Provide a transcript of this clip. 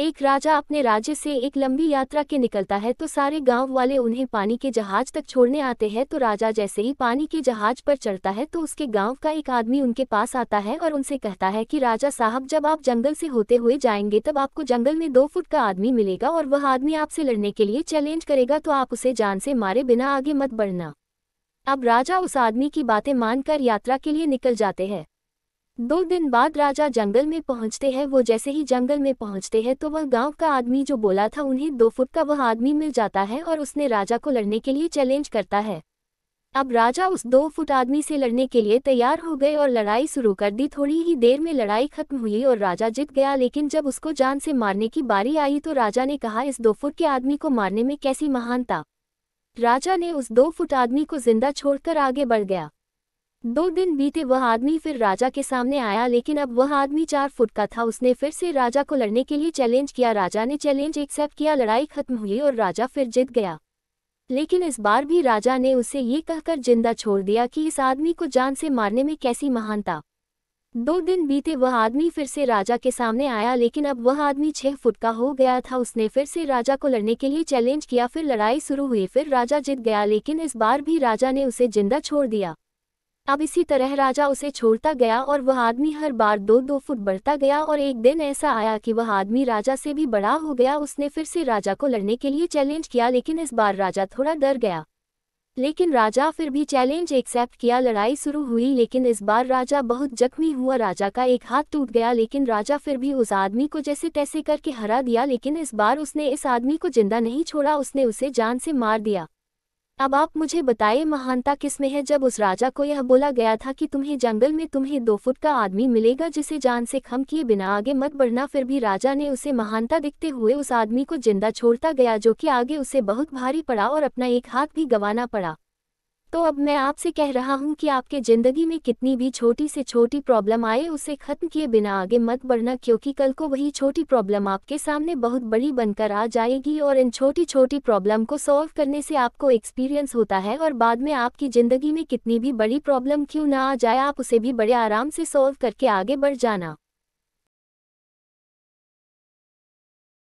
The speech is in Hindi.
एक राजा अपने राज्य से एक लंबी यात्रा के निकलता है तो सारे गांव वाले उन्हें पानी के जहाज तक छोड़ने आते हैं तो राजा जैसे ही पानी के जहाज पर चढ़ता है तो उसके गांव का एक आदमी उनके पास आता है और उनसे कहता है कि राजा साहब जब आप जंगल से होते हुए जाएंगे तब आपको जंगल में दो फुट का आदमी मिलेगा और वह आदमी आपसे लड़ने के लिए चैलेंज करेगा तो आप उसे जान से मारे बिना आगे मत बढ़ना अब राजा उस आदमी की बातें मानकर यात्रा के लिए निकल जाते हैं दो दिन बाद राजा जंगल में पहुंचते हैं वो जैसे ही जंगल में पहुंचते हैं तो वह गांव का आदमी जो बोला था उन्हें दो फुट का वह आदमी मिल जाता है और उसने राजा को लड़ने के लिए चैलेंज करता है अब राजा उस दो फुट आदमी से लड़ने के लिए तैयार हो गए और लड़ाई शुरू कर दी थोड़ी ही देर में लड़ाई खत्म हुई और राजा जीत गया लेकिन जब उसको जान से मारने की बारी आई तो राजा ने कहा इस दो फुट के आदमी को मारने में कैसी महानता राजा ने उस दो फुट आदमी को जिंदा छोड़कर आगे बढ़ गया दो दिन बीते वह आदमी फिर राजा के सामने आया लेकिन अब वह आदमी चार फुट का था उसने फिर से राजा को लड़ने के लिए चैलेंज किया राजा ने चैलेंज एक्सेप्ट किया लड़ाई खत्म हुई और राजा फिर जीत गया लेकिन इस बार भी राजा ने उसे ये कहकर जिंदा छोड़ दिया कि इस आदमी को जान से मारने में कैसी महानता दो दिन बीते वह आदमी फिर से राजा के सामने आया लेकिन अब वह आदमी छह फुट का हो गया था उसने फिर से राजा को लड़ने के लिए चैलेंज किया फिर लड़ाई शुरू हुई फिर राजा जीत गया लेकिन इस बार भी राजा ने उसे जिंदा छोड़ दिया अब इसी तरह राजा उसे छोड़ता गया और वह आदमी हर बार दो दो फुट बढ़ता गया और एक दिन ऐसा आया कि वह आदमी राजा से भी बड़ा हो गया उसने फिर से राजा को लड़ने के लिए चैलेंज किया लेकिन इस बार राजा थोड़ा डर गया लेकिन राजा फिर भी चैलेंज एक्सेप्ट किया लड़ाई शुरू हुई लेकिन इस बार राजा बहुत जख्मी हुआ राजा का एक हाथ टूट गया लेकिन राजा फिर भी उस आदमी को जैसे तैसे करके हरा दिया लेकिन इस बार उसने इस आदमी को जिंदा नहीं छोड़ा उसने उसे जान से मार दिया अब आप मुझे बताइए महानता किसमें है जब उस राजा को यह बोला गया था कि तुम्हें जंगल में तुम्हें दो फुट का आदमी मिलेगा जिसे जान से खम किए बिना आगे मत बढ़ना फिर भी राजा ने उसे महानता दिखते हुए उस आदमी को जिंदा छोड़ता गया जो कि आगे उसे बहुत भारी पड़ा और अपना एक हाथ भी गंवाना पड़ा तो अब मैं आपसे कह रहा हूं कि आपके ज़िंदगी में कितनी भी छोटी से छोटी प्रॉब्लम आए उसे ख़त्म किए बिना आगे मत बढ़ना क्योंकि कल को वही छोटी प्रॉब्लम आपके सामने बहुत बड़ी बनकर आ जाएगी और इन छोटी छोटी प्रॉब्लम को सॉल्व करने से आपको एक्सपीरियंस होता है और बाद में आपकी ज़िंदगी में कितनी भी बड़ी प्रॉब्लम क्यों ना आ जाए आप उसे भी बड़े आराम से सॉल्व करके आगे बढ़ जाना